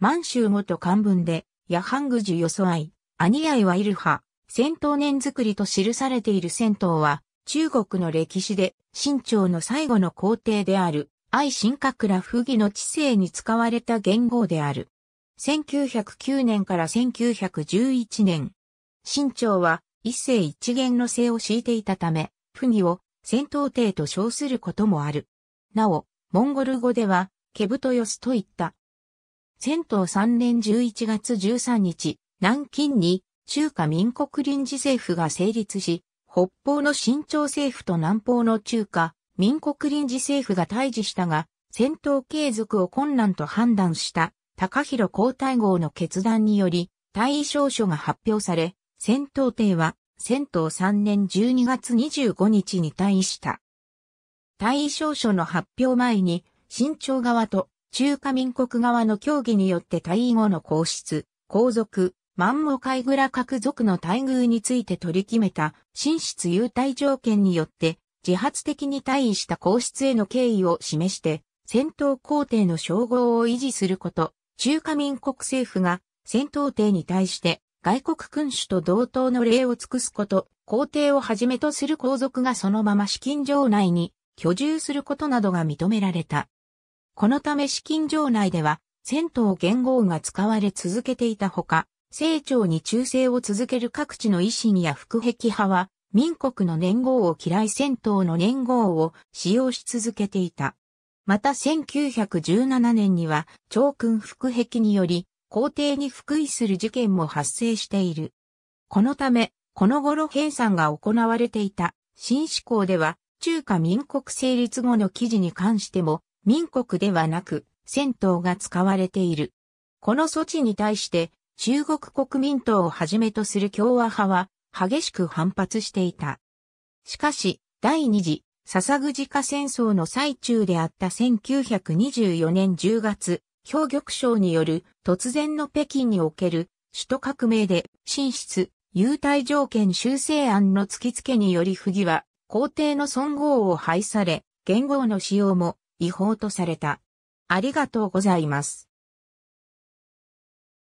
満州元漢文で、ヤハングジュよそあい、アニアイワイルハ、戦闘年作りと記されている戦闘は、中国の歴史で、新朝の最後の皇帝である、愛新覚羅不義の知性に使われた元号である。1909年から1911年、新朝は一世一元の制を敷いていたため、不義を戦闘帝と称することもある。なお、モンゴル語では、ケブトヨスといった戦闘3年11月13日、南京に中華民国臨時政府が成立し、北方の新朝政府と南方の中華民国臨時政府が対峙したが、戦闘継続を困難と判断した高広皇太后の決断により、大位証書が発表され、戦闘帝は戦闘3年12月25日に退位した。大位証書の発表前に、新朝側と中華民国側の協議によって退位後の皇室、皇族、万蒙海蔵各族の待遇について取り決めた、進室優待条件によって、自発的に退位した皇室への敬意を示して、戦闘皇帝の称号を維持すること、中華民国政府が戦闘帝に対して外国君主と同等の礼を尽くすこと、皇帝をはじめとする皇族がそのまま資金場内に居住することなどが認められた。このため資金場内では、銭湯元号が使われ続けていたほか、清長に忠誠を続ける各地の維新や副壁派は、民国の年号を嫌い銭湯の年号を使用し続けていた。また1917年には、長君副壁により、皇帝に福位する事件も発生している。このため、この頃編纂が行われていた、新志向では、中華民国成立後の記事に関しても、民国ではなく、戦闘が使われている。この措置に対して、中国国民党をはじめとする共和派は、激しく反発していた。しかし、第二次、笹ぐじか戦争の最中であった1924年10月、協玉省による突然の北京における首都革命で進出、優待条件修正案の突きつけにより不義は、皇帝の尊号を廃され、元号の使用も違法とされた。ありがとうございます。